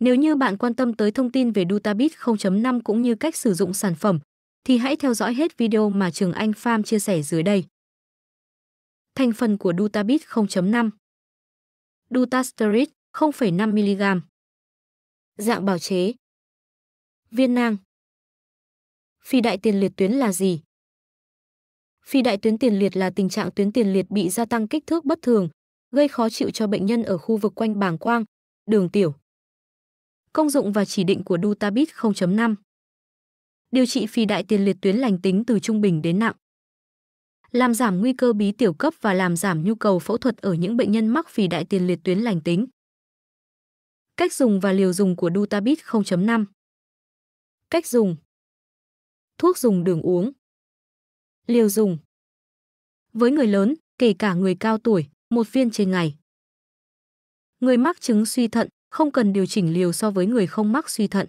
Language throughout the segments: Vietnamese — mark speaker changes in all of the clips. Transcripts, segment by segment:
Speaker 1: Nếu như bạn quan tâm tới thông tin về Dutabit 0.5 cũng như cách sử dụng sản phẩm, thì hãy theo dõi hết video mà Trường Anh Farm chia sẻ dưới đây. Thành phần của Dutabit 0.5
Speaker 2: Dutasterid 0,5mg Dạng bào chế Viên nang Phi đại tiền liệt tuyến là gì?
Speaker 1: Phi đại tuyến tiền liệt là tình trạng tuyến tiền liệt bị gia tăng kích thước bất thường, gây khó chịu cho bệnh nhân ở khu vực quanh bàng quang, đường tiểu, công dụng và chỉ định của Dutabit 0.5. Điều trị phì đại tiền liệt tuyến lành tính từ trung bình đến nặng. Làm giảm nguy cơ bí tiểu cấp và làm giảm nhu cầu phẫu thuật ở những bệnh nhân mắc phì đại tiền liệt tuyến lành tính. Cách dùng và liều dùng của Dutabit 0.5.
Speaker 2: Cách dùng. Thuốc dùng đường uống.
Speaker 1: Liều dùng. Với người lớn, kể cả người cao tuổi, một viên trên ngày. Người mắc chứng suy thận, không cần điều chỉnh liều so với người không mắc suy thận.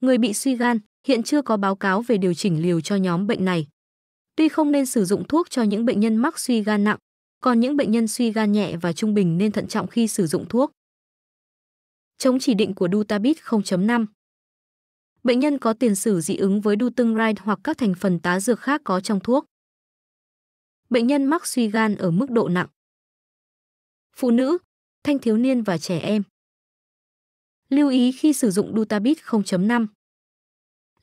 Speaker 1: Người bị suy gan hiện chưa có báo cáo về điều chỉnh liều cho nhóm bệnh này. Tuy không nên sử dụng thuốc cho những bệnh nhân mắc suy gan nặng, còn những bệnh nhân suy gan nhẹ và trung bình nên thận trọng khi sử dụng thuốc. Chống chỉ định của Dutabit 0.5 Bệnh nhân có tiền sử dị ứng với Dutenride hoặc các thành phần tá dược khác
Speaker 2: có trong thuốc. Bệnh nhân mắc suy gan ở mức độ nặng.
Speaker 1: Phụ nữ, thanh thiếu niên và trẻ em. Lưu ý khi sử dụng Dutabit 0.5.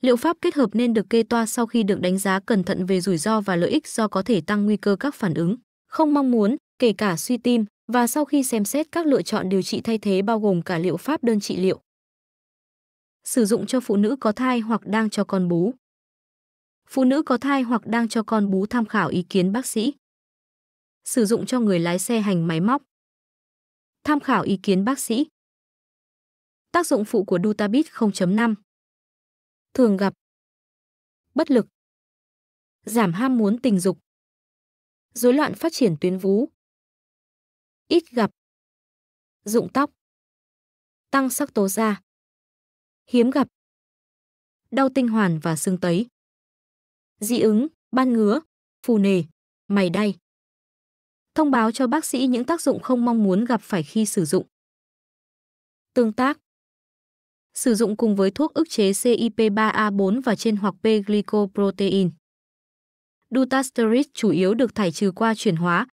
Speaker 1: Liệu pháp kết hợp nên được kê toa sau khi được đánh giá cẩn thận về rủi ro và lợi ích do có thể tăng nguy cơ các phản ứng không mong muốn, kể cả suy tim và sau khi xem xét các lựa chọn điều trị thay thế bao gồm cả liệu pháp đơn trị liệu. Sử dụng cho phụ nữ có thai hoặc đang cho con bú. Phụ nữ có thai hoặc đang cho con bú tham khảo ý kiến bác sĩ. Sử dụng cho người lái xe hành máy móc tham khảo ý kiến bác sĩ. Tác dụng phụ của Dutabit
Speaker 2: 0.5 Thường gặp Bất lực Giảm ham muốn tình dục Rối loạn phát triển tuyến vú Ít gặp Dụng tóc Tăng sắc tố da Hiếm gặp Đau tinh hoàn và xương tấy Dị ứng, ban ngứa, phù nề, mày đay thông báo cho bác sĩ những tác dụng
Speaker 1: không mong muốn gặp phải khi sử dụng. Tương tác Sử dụng cùng với thuốc ức chế CYP3A4 và trên hoặc P-glycoprotein. Dutasteride chủ yếu được thải trừ qua chuyển hóa.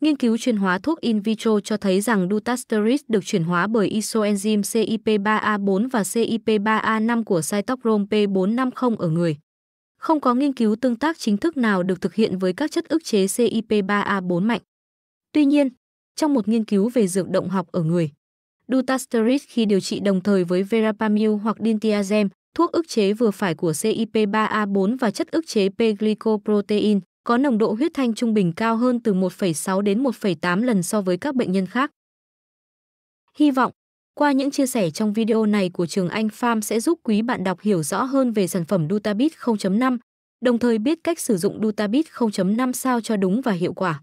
Speaker 1: Nghiên cứu chuyển hóa thuốc in vitro cho thấy rằng dutasteride được chuyển hóa bởi isoenzyme CYP3A4 và CYP3A5 của cytochrome P450 ở người. Không có nghiên cứu tương tác chính thức nào được thực hiện với các chất ức chế CYP3A4 mạnh. Tuy nhiên, trong một nghiên cứu về dược động học ở người, Dutasteride khi điều trị đồng thời với verapamil hoặc dintiazem, thuốc ức chế vừa phải của CYP3A4 và chất ức chế P-glycoprotein, có nồng độ huyết thanh trung bình cao hơn từ 1,6 đến 1,8 lần so với các bệnh nhân khác. Hy vọng, qua những chia sẻ trong video này của trường Anh Farm sẽ giúp quý bạn đọc hiểu rõ hơn về sản phẩm Dutabit 0.5, đồng thời biết cách sử dụng Dutabit 0.5 sao cho đúng và hiệu quả.